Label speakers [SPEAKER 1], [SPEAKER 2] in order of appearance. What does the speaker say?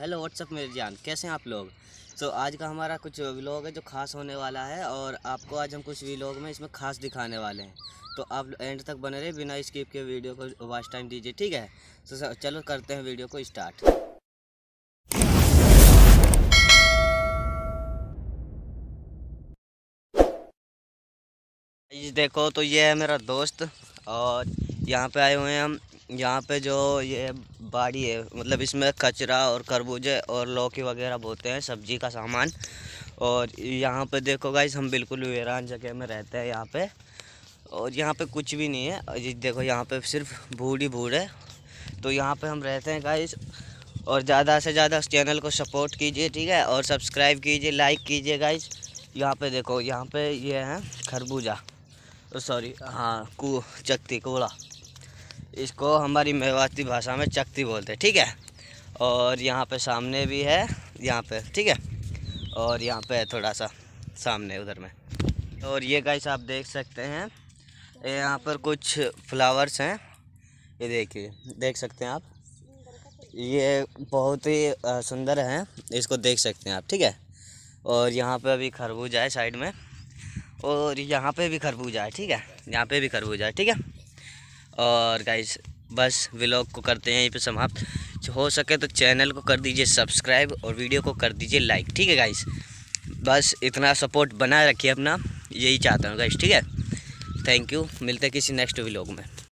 [SPEAKER 1] hello what's up मेरे जान कैसे हैं आप लोग तो आज का हमारा कुछ व्लॉग है जो खास होने वाला है और आपको आज हम कुछ व्लॉग में इसमें खास दिखाने वाले हैं तो आप एंड तक बने रहे बिना स्किप के वीडियो को वॉच टाइम दीजिए ठीक है तो चलो करते हैं वीडियो को स्टार्ट ये देखो तो ये है मेरा दोस्त और यहाँ पे आए हुए हैं हम यहाँ पे जो ये बाड़ी है मतलब इसमें कचरा और खरबूजे और लौकी वगैरह बोते हैं सब्जी का सामान और यहाँ पे देखो गाइस हम बिल्कुल वीरान जगह में रहते हैं यहाँ पे और यहाँ पे कुछ भी नहीं है देखो यहाँ पे सिर्फ भूड ही भूड है तो यहाँ पे हम रहते हैं गाइस और ज़्यादा से ज़्यादा उस चैनल को सपोर्ट कीजिए ठीक है और सब्सक्राइब कीजिए लाइक कीजिए गाइज यहाँ पे देखो यहाँ पे ये यह है खरबूजा सॉरी हाँ कु चक्ती कोड़ा इसको हमारी मेवाती भाषा में चक्ती बोलते हैं ठीक है और यहाँ पे सामने भी है यहाँ पे ठीक है और यहाँ पे है थोड़ा सा सामने उधर में और ये गाइस आप देख सकते हैं यहाँ पर कुछ फ्लावर्स हैं ये देखिए देख सकते हैं आप ये बहुत ही सुंदर हैं इसको देख सकते हैं आप ठीक है और यहाँ पे अभी खरबूजा है साइड में और यहाँ पे भी खरबूजा है ठीक है यहाँ पे भी खरबूजा है ठीक है और गाइज बस व्लॉग को करते हैं यहीं पे समाप्त हो सके तो चैनल को कर दीजिए सब्सक्राइब और वीडियो को कर दीजिए लाइक ठीक है गाइज बस इतना सपोर्ट बना रखिए अपना यही चाहता हूँ गाइज ठीक है थैंक यू मिलते हैं किसी नेक्स्ट व्लॉग में